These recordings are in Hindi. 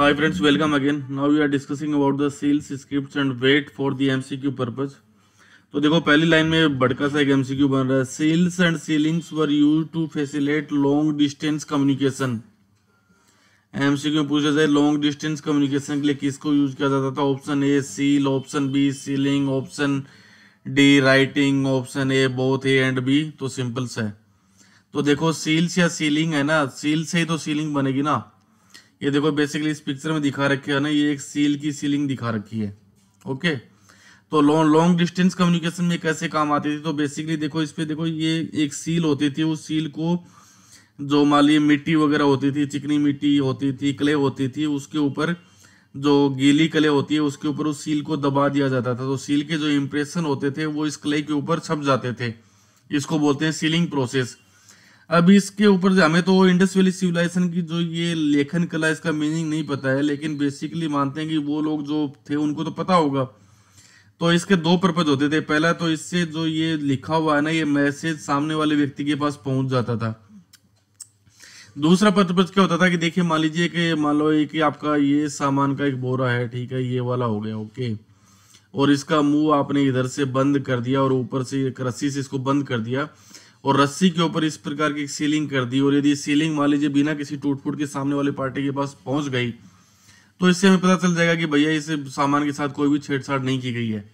hi friends welcome again now we are discussing about the seals scripts and wait for the mcq purpose तो देखो पहली लाइन में बड़का सा एक एमसीक्यू बन रहा है seals and sealings were used to facilitate long distance communication MCQ पूछा जाए लॉन्ग डिस्टेंस कम्युनिकेशन के लिए किसको यूज किया जाता था option A seal option B sealing option D writing option A both A and B तो सिंपल से तो देखो सील्स या सीलिंग है ना सील से ही तो सीलिंग बनेगी ना ये देखो बेसिकली इस पिक्चर में दिखा रखे है ना ये एक सील की सीलिंग दिखा रखी है ओके तो लॉन्ग लॉन्ग डिस्टेंस कम्युनिकेशन में कैसे काम आती थी तो बेसिकली देखो इस पे देखो ये एक सील होती थी उस सील को जो मान ली मिट्टी वगैरह होती थी चिकनी मिट्टी होती थी क्ले होती थी उसके ऊपर जो गीली क्ले होती है उसके ऊपर उस सील को दबा दिया जाता था तो सील के जो इम्प्रेशन होते थे वो इस क्ले के ऊपर छप जाते थे इसको बोलते हैं सीलिंग प्रोसेस अब इसके ऊपर से हमें तो इंडस वैली सिविलाइजेशन की जो ये लेखन कला इसका मीनिंग नहीं पता है लेकिन बेसिकली मानते हैं कि वो लोग जो थे उनको तो पता होगा तो इसके दो पर्पज होते थे पहला तो इससे जो ये लिखा हुआ है ना ये मैसेज सामने वाले व्यक्ति के पास पहुंच जाता था दूसरा पर्पज क्या होता था कि देखिए मान लीजिए कि मान लो कि आपका ये सामान का एक बोरा है ठीक है ये वाला हो गया ओके और इसका मुंह आपने इधर से बंद कर दिया और ऊपर से एक रस्सी से इसको बंद कर दिया और रस्सी के ऊपर इस प्रकार की सीलिंग कर दी और यदि सीलिंग मान लीजिए बिना किसी टूट फूट के सामने वाले पार्टी के पास पहुंच गई तो इससे हमें पता चल जाएगा कि भैया इसे सामान के साथ कोई भी छेड़छाड़ नहीं की गई है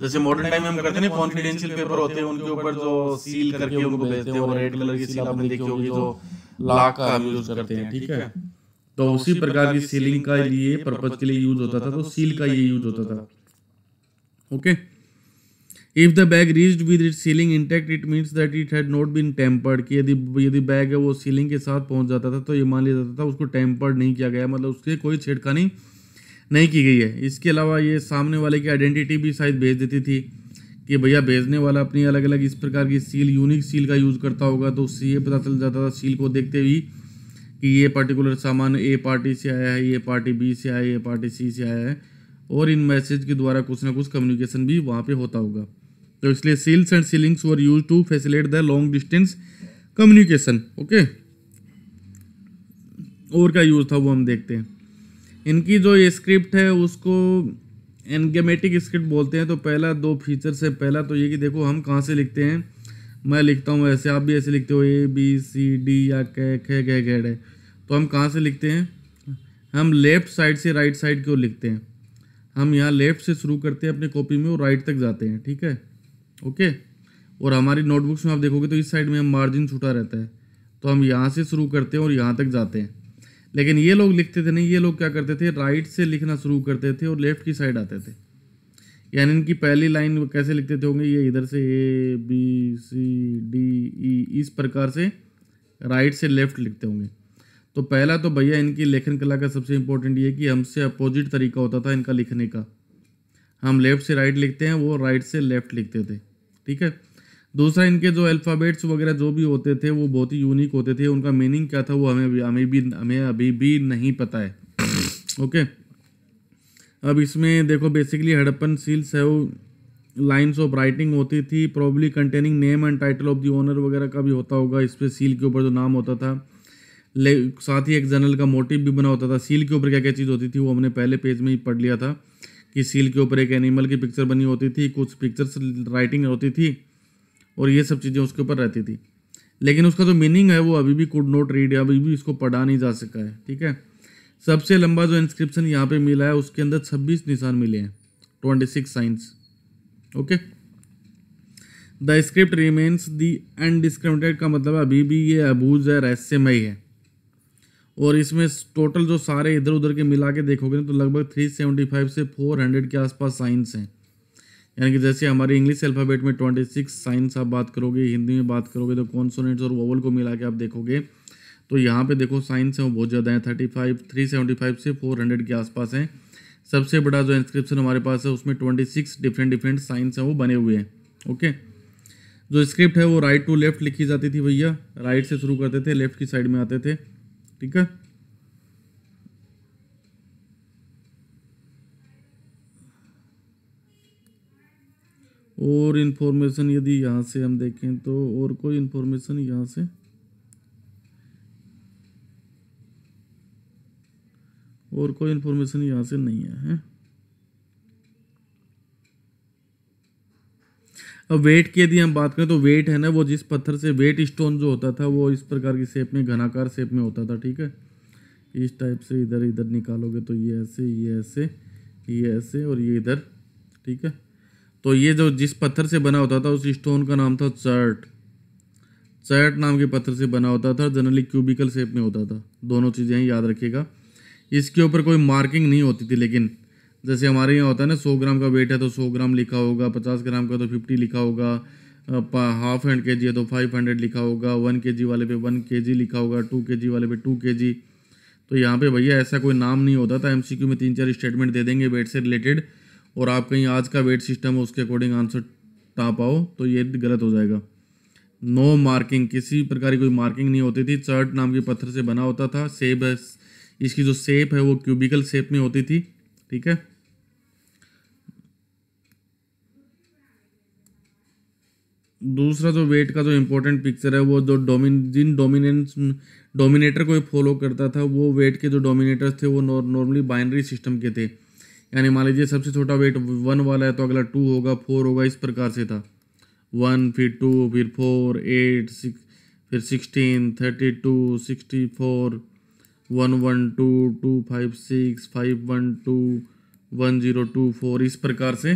जैसे मॉडर्न टाइम में हम करते हैं कॉन्फिडेंशियल पेपर होते हैं उनके ऊपर जो सील करके उनको भेजते हैं और रेड कलर की सील आपने देखी होगी जो लाख का हम यूज करते हैं ठीक है तो उसी प्रकार की सीलिंग का लिए पर्पज के लिए यूज होता था तो सील का ये यूज होता था okay okay. If the bag reached with it sealing intact it means that it had not been tampered कि यदि यदि बैग है वो सीलिंग के साथ पहुंच जाता था तो ये मान लिया जाता था उसको टेम्पर्ड नहीं किया गया मतलब उसके कोई छेड़खानी नहीं की गई है इसके अलावा ये सामने वाले की आइडेंटिटी भी शायद भेज देती थी कि भैया भेजने वाला अपनी अलग अलग इस प्रकार की सील यूनिक सील का यूज़ करता होगा तो उससे ये पता चल जाता था सील को देखते ही कि ये पर्टिकुलर सामान ए पार्टी से आया है ये पार्टी बी से आया है ये पार्टी सी से आया है और इन मैसेज के द्वारा कुछ ना कुछ कम्युनिकेशन भी वहाँ पे होता होगा तो इसलिए seals and sealings were used to facilitate the long distance communication okay और का यूज़ था वो हम देखते हैं इनकी जो ये स्क्रिप्ट है उसको एनगेमेटिक स्क्रिप्ट बोलते हैं तो पहला दो फीचर से पहला तो ये कि देखो हम कहाँ से लिखते हैं मैं लिखता हूँ ऐसे आप भी ऐसे लिखते हो ए बी सी डी या कै खे गे गैड तो हम कहाँ से लिखते हैं हम लेफ़्ट साइड से राइट साइड की ओर लिखते हैं हम यहाँ लेफ़्ट से शुरू करते हैं अपनी कॉपी में और राइट तक जाते हैं ठीक है ओके और हमारी नोटबुक्स में आप देखोगे तो इस साइड में हम मार्जिन छूटा रहता है तो हम यहाँ से शुरू करते हैं और यहाँ तक जाते हैं लेकिन ये लोग लिखते थे नहीं ये लोग क्या करते थे राइट से लिखना शुरू करते थे और लेफ्ट की साइड आते थे यानी इनकी पहली लाइन कैसे लिखते थे होंगे ये इधर से A B C D E इस प्रकार से राइट से लेफ्ट लिखते होंगे तो पहला तो भैया इनकी लेखन कला का सबसे इम्पोर्टेंट ये कि हमसे अपोजिट तरीका होता था इनका लिखने का हम लेफ़्ट से राइट लिखते हैं वो राइट से लेफ़्ट लिखते थे ठीक है दूसरा इनके जो अल्फ़ाबेट्स वगैरह जो भी होते थे वो बहुत ही यूनिक होते थे उनका मीनिंग क्या था वो हमें भी, हमें भी हमें अभी भी नहीं पता है ओके अब इसमें देखो बेसिकली हड़प्पन सील्स है वो लाइन्स ऑफ राइटिंग होती थी probably containing name and title of the owner वगैरह का भी होता होगा इस पर सील के ऊपर जो नाम होता था ले साथ ही एक जनरल का मोटिव भी बना होता था सील के ऊपर क्या क्या चीज़ होती थी वो हमने पहले पेज में ही पढ़ लिया था कि सील के ऊपर एक एनिमल की पिक्चर बनी होती थी कुछ पिक्चर्स राइटिंग होती थी और ये सब चीज़ें उसके ऊपर रहती थी लेकिन उसका जो मीनिंग है वो अभी भी कुड नॉट रीड अभी भी इसको पढ़ा नहीं जा सका है ठीक है सबसे लंबा जो इंस्क्रिप्शन यहाँ पे मिला है उसके अंदर छब्बीस निशान मिले हैं twenty six signs okay the script remains the undiscriminated का मतलब अभी भी ये अबूज है रहस्यमय है और इसमें टोटल जो सारे इधर उधर के मिला के देखोगे ना तो लगभग 375 से 400 के आसपास साइंस हैं यानी कि जैसे हमारे इंग्लिश अल्फ़ाबेट में 26 साइंस आप बात करोगे हिंदी में बात करोगे तो कॉन्सोनेंट्स और वोवल को मिला के आप देखोगे तो यहाँ पे देखो साइंस हैं वो बहुत ज़्यादा हैं thirty five three seventy five से फोर हंड्रेड के आसपास हैं सबसे बड़ा जो इंस्क्रिप्शन हमारे पास है उसमें twenty six different different signs हैं वो बने हुए हैं ओके जो स्क्रिप्ट है वो राइट टू लेफ्ट लिखी जाती थी भैया राइट से शुरू करते थे लेफ्ट की साइड में आते थे ठीक है और इन्फॉर्मेशन यदि यहाँ से हम देखें तो और कोई इन्फॉर्मेशन यहाँ से और कोई इन्फॉर्मेशन यहाँ से नहीं है, है? अब वेट की यदि हम बात करें तो वेट है ना वो जिस पत्थर से वेट स्टोन जो होता था वो इस प्रकार की शेप में घनाकार शेप में होता था ठीक है इस टाइप से इधर इधर निकालोगे तो ये ऐसे ये ऐसे ये ऐसे और ये इधर ठीक है तो ये जो जिस पत्थर से बना होता था उस स्टोन का नाम था चर्ट चर्ट नाम के पत्थर से बना होता था जनरली क्यूबिकल शेप में होता था दोनों चीज़ें याद रखिएगा इसके ऊपर कोई मार्किंग नहीं होती थी लेकिन जैसे हमारे यहाँ होता है ना सौ ग्राम का वेट है तो सौ ग्राम लिखा होगा पचास ग्राम का तो फिफ्टी लिखा होगा हाफ एंड के जी है तो फाइव हंड्रेड लिखा होगा वन के जी वाले पे वन के जी लिखा होगा टू के जी वाले पे टू के जी तो यहाँ पे भैया ऐसा कोई नाम नहीं होता था एम में तीन चार स्टेटमेंट दे देंगे वेट से रिलेटेड और आप कहीं आज का वेट सिस्टम है उसके अकॉर्डिंग आंसर टाप आओ तो ये गलत हो जाएगा नो मार्किंग किसी प्रकार की कोई मार्किंग नहीं होती थी चर्ट नाम के पत्थर से बना होता था सेब है इसकी जो सेप है वो क्यूबिकल सेप में होती थी ठीक है दूसरा जो वेट का जो इम्पोर्टेंट पिक्चर है वो जो डोमिन जिन डोमिनेंस डोमिनेटर को फॉलो करता था वो वेट के जो डोमिनेटर्स थे वो नॉर्मली बाइनरी सिस्टम के थे यानी मान लीजिए सबसे छोटा वेट वन वाला है तो अगला टू होगा फोर होगा इस प्रकार से था वन फिर टू फिर फोर एट सिक्स फिर sixteen thirty two sixty four one one two two five six five one two one zero two four इस प्रकार से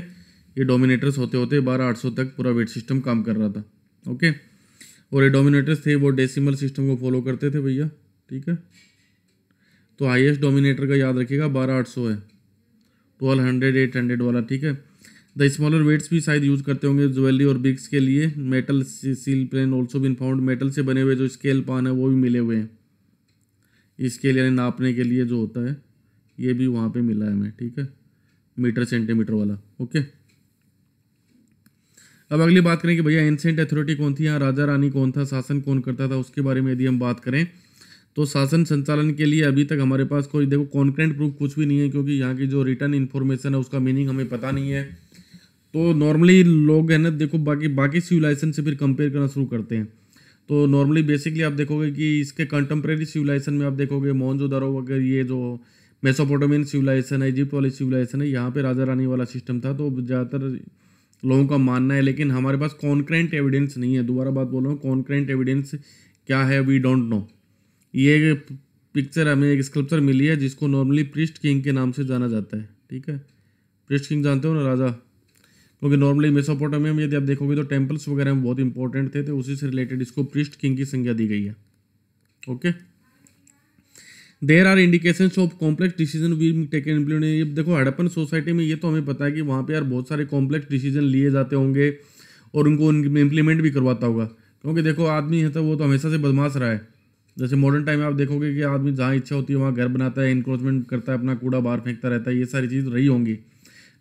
ये डोमिनेटर्स होते होते बारह आठ सौ तक पूरा वेट सिस्टम काम कर रहा था ओके और ये डोमिनेटर्स थे वो डेसिमल सिस्टम को फॉलो करते थे भैया ठीक है तो हाईएस्ट डोमिनेटर का याद रखिएगा बारह आठ सौ है ट्वेल्व हंड्रेड एट हंड्रेड वाला ठीक है द स्मॉलर वेट्स भी शायद यूज़ करते होंगे ज्वेलरी और बिग्स के लिए metal seal plain also been found metal से बने हुए जो स्केल पान है वो भी मिले हुए हैं स्केल यानी नापने के लिए जो होता है ये भी वहाँ पे मिला है हमें ठीक है मीटर सेंटीमीटर वाला ओके अब अगली बात करें कि भैया एंसेंट अथॉरिटी कौन थी यहाँ राजा रानी कौन था शासन कौन करता था उसके बारे में यदि हम बात करें तो शासन संचालन के लिए अभी तक हमारे पास कोई देखो कॉन्क्रेंट प्रूफ कुछ भी नहीं है क्योंकि यहाँ की जो रिटर्न इन्फॉर्मेशन है उसका मीनिंग हमें पता नहीं है तो नॉर्मली लोग है ना देखो बाकी बाकी सिविलाइजेशन से फिर कंपेयर करना शुरू करते हैं तो नॉर्मली बेसिकली आप देखोगे कि इसके कंटेम्प्रेरी सिविलाइजेशन में आप देखोगे मोहनजोदारो वगैरह ये जो मेसोपोटामियन सिविलाइजेशन है इजिप्ट वाली सिविलाइजेशन है यहाँ पे राजा रानी वाला सिस्टम था तो ज़्यादातर लोगों का मानना है लेकिन हमारे पास कॉन्क्रेंट एविडेंस नहीं है दोबारा बात बोल रहा हूँ कॉन्क्रेंट एविडेंस क्या है वी डोंट नो ये पिक्चर हमें एक स्कल्पचर मिली है जिसको नॉर्मली प्रिस्ट किंग के नाम से जाना जाता है ठीक है प्रिस्ट किंग जानते हो ना राजा क्योंकि नॉर्मली मेसोपोटामिया में यदि आप देखोगे तो टेम्पल्स वगैरह में बहुत इंपॉर्टेंट थे तो उसी से रिलेटेड इसको प्रिस्ट किंग की संज्ञा दी गई है okay okay? There are indication of complex decision we taken implement देखो हड़प्पन सोसाइटी में ये तो हमें पता है कि वहाँ पे यार बहुत सारे कॉम्प्लेक्स डिसीजन लिए जाते होंगे और उनको इम्प्लीमेंट भी करवाता होगा क्योंकि देखो आदमी है तो वो तो हमेशा से बदमाश रहा है जैसे मॉडर्न टाइम में आप देखोगे कि आदमी जहाँ इच्छा होती है वहाँ घर बनाता है इंक्रोचमेंट करता है अपना कूड़ा बाहर फेंकता रहता है ये सारी चीज़ रही होंगी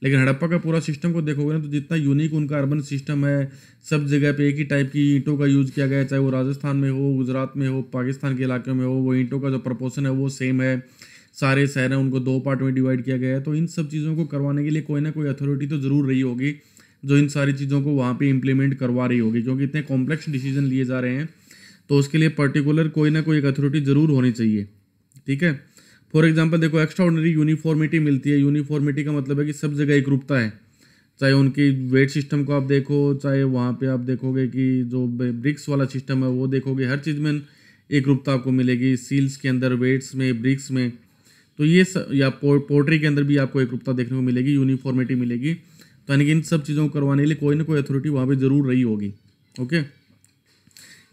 लेकिन हड़प्पा का पूरा सिस्टम को देखोगे ना तो जितना यूनिक उनका अर्बन सिस्टम है सब जगह पे एक ही टाइप की ईंटों का यूज़ किया गया है चाहे वो राजस्थान में हो गुजरात में हो पाकिस्तान के इलाके में हो वो ईंटों का जो प्रपोर्सन है वो सेम है सारे शहर हैं उनको दो पार्ट में डिवाइड किया गया है तो इन सब चीज़ों को करवाने के लिए कोई ना कोई अथॉरिटी तो ज़रूर रही होगी जो इन सारी चीज़ों को वहाँ पर इम्प्लीमेंट करवा रही होगी क्योंकि इतने कॉम्प्लेक्स डिसीजन लिए जा रहे हैं तो उसके लिए पर्टिकुलर कोई ना कोई एक अथॉरिटी ज़रूर होनी चाहिए ठीक है फॉर एग्जाम्पल देखो एक्स्ट्रा ऑर्डनरी यूनिफॉर्मिटी मिलती है यूनिफॉर्मिटी का मतलब है कि सब जगह एक रूपता है चाहे उनकी वेट सिस्टम को आप देखो चाहे वहाँ पे आप देखोगे कि जो ब्रिक्स वाला सिस्टम है वो देखोगे हर चीज़ में एक रूपता आपको मिलेगी सील्स के अंदर वेट्स में ब्रिक्स में तो ये स, या पो, के अंदर भी आपको एक रूपता देखने को मिलेगी यूनिफॉर्मिटी मिलेगी तो यानी कि इन सब चीज़ों को करवाने के लिए कोई ना कोई अथॉरिटी वहाँ पर ज़रूर रही होगी ओके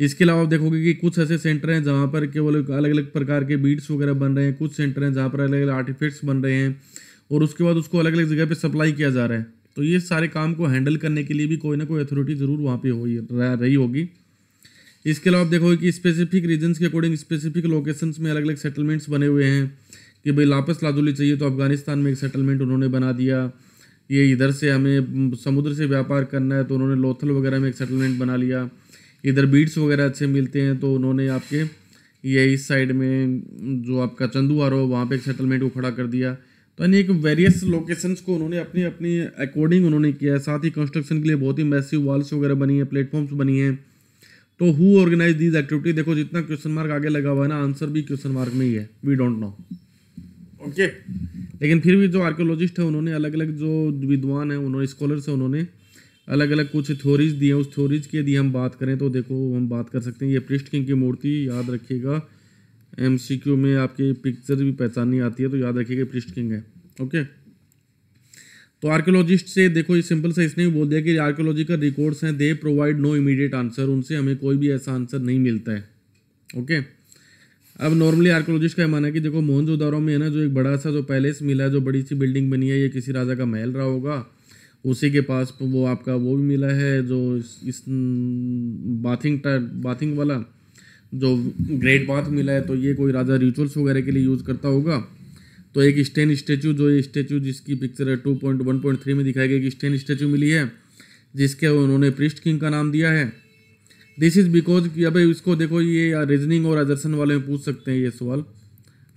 इसके अलावा आप देखोगे कि कुछ ऐसे सेंटर हैं जहाँ पर केवल अलग अलग प्रकार के बीट्स वगैरह बन रहे हैं कुछ सेंटर हैं जहाँ पर अलग अलग आर्टिफिक्स बन रहे हैं और उसके बाद उसको अलग अलग जगह पर सप्लाई किया जा रहा है तो ये सारे काम को हैंडल करने के लिए भी कोई ना कोई अथॉरिटी ज़रूर वहाँ पर हो रही होगी इसके अलावा आप देखोगे कि स्पेसिफिक रीजन्स के अकॉर्डिंग स्पेसिफिक लोकेशंस में अलग अलग सेटलमेंट्स बने हुए हैं कि भाई लापस लादुली चाहिए तो अफगानिस्तान में एक सेटलमेंट उन्होंने बना दिया ये इधर से हमें समुद्र से व्यापार करना है तो उन्होंने लोथल वगैरह में एक सेटलमेंट बना लिया इधर बीट्स वगैरह अच्छे मिलते हैं तो उन्होंने आपके ये इस साइड में जो आपका चंदू हो वहाँ पे एक सेटलमेंट को खड़ा कर दिया तो यानी एक वेरियस लोकेशंस को उन्होंने अपनी अपनी अकॉर्डिंग उन्होंने किया है साथ ही कंस्ट्रक्शन के लिए बहुत ही मैसिव वॉल्स वगैरह बनी है प्लेटफॉर्म्स बनी हैं तो हु ऑर्गेनाइज दीज एक्टिविटी देखो जितना क्वेश्चन मार्क आगे लगा हुआ है ना आंसर भी क्वेश्चन मार्क में ही है वी डोंट नो ओके लेकिन फिर भी जो आर्कियोलॉजिस्ट है उन्होंने अलग अलग जो विद्वान है उन्होंने स्कॉलर्स हैं उन्होंने अलग अलग कुछ थ्योरीज दी हैं उस थ्योरीज की यदि हम बात करें तो देखो हम बात कर सकते हैं ये पृष्ठ किंग की मूर्ति याद रखिएगा क्यू में आपके पिक्चर भी पहचाननी आती है तो याद रखिएगा पृष्ठ किंग है ओके तो आर्कियोलॉजिस्ट से देखो ये सिंपल सा इसने भी बोल दिया कि आर्कियोलॉजिकल रिकॉर्ड्स हैं they provide no immediate answer उनसे हमें कोई भी ऐसा आंसर नहीं मिलता है ओके अब नॉर्मली आर्कोलॉजिस्ट का माना है कि देखो मोहनजोदारो में है ना जो एक बड़ा सा जो पैलेस मिला है जो बड़ी सी बिल्डिंग बनी है ये किसी राजा का महल रहा होगा उसी के पास वो आपका वो भी मिला है जो इस बाथिंग टाइप बाथिंग वाला जो ग्रेट बाथ मिला है तो ये कोई राजा रिचुअल्स वगैरह के लिए यूज़ करता होगा तो एक स्टेन स्टेचू जो ये स्टेचू जिसकी पिक्चर है two point one point three में दिखाई गई कि स्टेन स्टेचू मिली है जिसके उन्होंने प्रिस्ट किंग का नाम दिया है दिस इज़ बिकॉज कि अब इसको देखो ये रीजनिंग और अजर्सन वाले में पूछ सकते हैं ये सवाल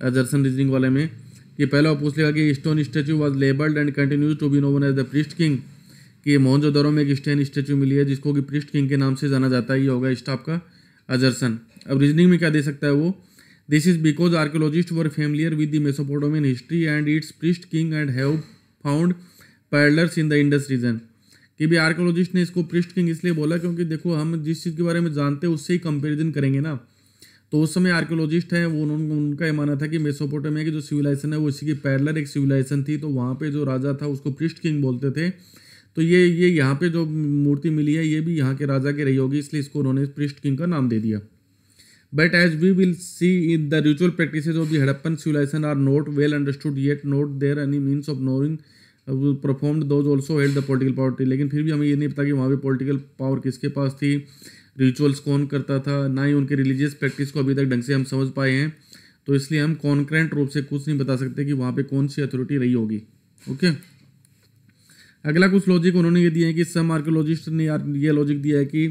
अजर्सन रीजनिंग वाले में कि पहला पूछ लेगा कि stone statue was labelled and continues to be known as the priest king कि मोहनजोदड़ो में एक स्टेन स्टैचू मिली है जिसको कि प्रिस्ट किंग के नाम से जाना जाता है ये होगा स्टाफ का अजरसन अब रीजनिंग में क्या दे सकता है वो this is because archaeologist were familiar with the Mesopotamian history and its priest king and have found parallels in the Indus region कि भी आर्कोलॉजिस्ट ने इसको प्रिस्ट किंग इसलिए बोला क्योंकि देखो हम जिस चीज़ के बारे में जानते हैं उससे ही कंपेरिजन करेंगे ना तो उस समय आर्कियोलॉजिस्ट हैं वो उन्होंने उनका ये मानना था कि मेसोपोटामिया की जो सिविलाइजेशन है वो इसी की पैरलर एक सिविलाइजेशन थी तो वहाँ पे जो राजा था उसको प्रिस्ट किंग बोलते थे तो ये ये यहाँ पे जो मूर्ति मिली है ये भी यहाँ के राजा की रही होगी इसलिए इसको उन्होंने प्रिस्ट किंग का नाम दे दिया but as we will see in the ritual practice of the Harappan civilization are not well understood yet not there any means of knowing performed those also held the political power लेकिन फिर भी हमें ये नहीं पता कि वहाँ पर पॉलिटिकल पावर किसके पास थी रिचुअल्स कौन करता था ना ही उनके रिलीजियस प्रैक्टिस को अभी तक ढंग से हम समझ पाए हैं तो इसलिए हम कॉन्क्रेंट रूप से कुछ नहीं बता सकते कि वहाँ पे कौन सी अथॉरिटी रही होगी ओके अगला कुछ लॉजिक उन्होंने ये दिया है कि सम आर्कोलॉजिस्ट ने ये लॉजिक दिया है कि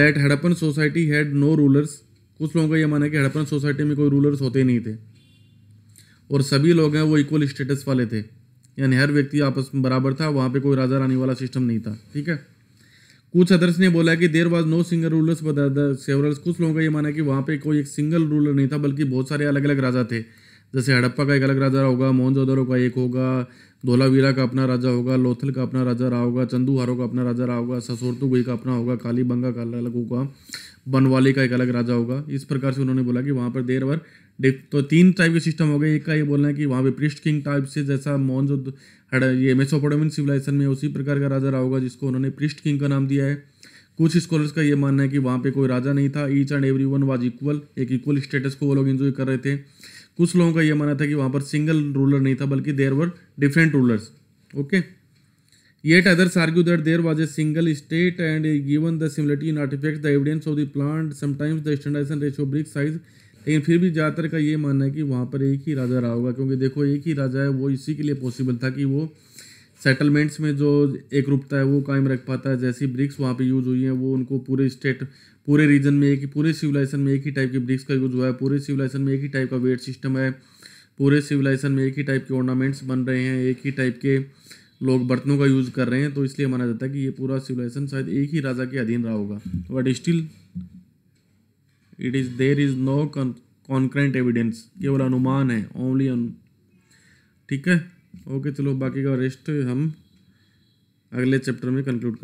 that Harappan society had no rulers कुछ लोगों का ये माना है कि हड़प्पन सोसाइटी में कोई रूलर्स होते नहीं थे और सभी लोग हैं वो इक्वल स्टेटस वाले थे यानी हर व्यक्ति आपस में बराबर था वहाँ पे कोई राजा रानी वाला सिस्टम नहीं था ठीक है कुछ अदर्स ने बोला कि there was no single rulers severals कुछ लोगों का ये माना है कि वहाँ पे कोई एक सिंगल रूलर नहीं था बल्कि बहुत सारे अलग अलग राजा थे जैसे हड़प्पा का एक अलग राजा होगा मोहनजोदड़ो का एक होगा धोलावीरा का अपना राजा होगा लोथल का अपना राजा रहा होगा चंदूहारो का अपना राजा रहा होगा ससोरतुगई का अपना होगा कालीबंगा का अलग होगा बनवाली का एक अलग राजा होगा इस प्रकार से उन्होंने बोला कि वहाँ पर देर वर तो तीन टाइप के सिस्टम हो गए एक का ये बोलना है कि वहाँ पे प्रिस्ट किंग टाइप से जैसा मौन जो ये मेसोपोटामियन सिविलाइजेशन में उसी प्रकार का राजा रहा होगा जिसको उन्होंने प्रिस्ट किंग का नाम दिया है कुछ स्कॉलर्स का ये मानना है कि वहाँ पे कोई राजा नहीं था each and every one was equal एक इक्वल स्टेटस को वो लोग इन्जॉय कर रहे थे कुछ लोगों का ये मानना था कि वहाँ पर सिंगल रूलर नहीं था बल्कि there were different rulers okay yet others argue that there was a single state and given the similarity in artifacts, the evidence of the plant sometimes the standardization ratio brick size लेकिन फिर भी ज़्यादातर का ये मानना है कि वहाँ पर एक ही राजा रहा होगा क्योंकि देखो एक ही राजा है वो इसी के लिए पॉसिबल था कि वो सेटलमेंट्स में जो एक रूपता है वो कायम रख पाता है जैसी ब्रिक्स वहाँ पे यूज़ हुई हैं वो उनको पूरे स्टेट पूरे रीजन में एक ही पूरे सिविलाइजेशन में एक ही टाइप की ब्रिक्स का यूज़ हुआ है पूरे सिविलाइजेशन में एक ही टाइप का वेट सिस्टम है पूरे सिविलाइजेशन में एक ही टाइप के ऑर्नामेंट्स बन रहे हैं एक ही टाइप के लोग बर्तनों का यूज़ कर रहे हैं तो इसलिए माना जाता है कि ये पूरा सिविलाइजेशन शायद एक ही राजा के अधीन रहा होगा but still it is there is no concrete evidence केवल अनुमान है ओनली अनु ठीक है ओके चलो बाकी का रेस्ट हम अगले चैप्टर में कंक्लूड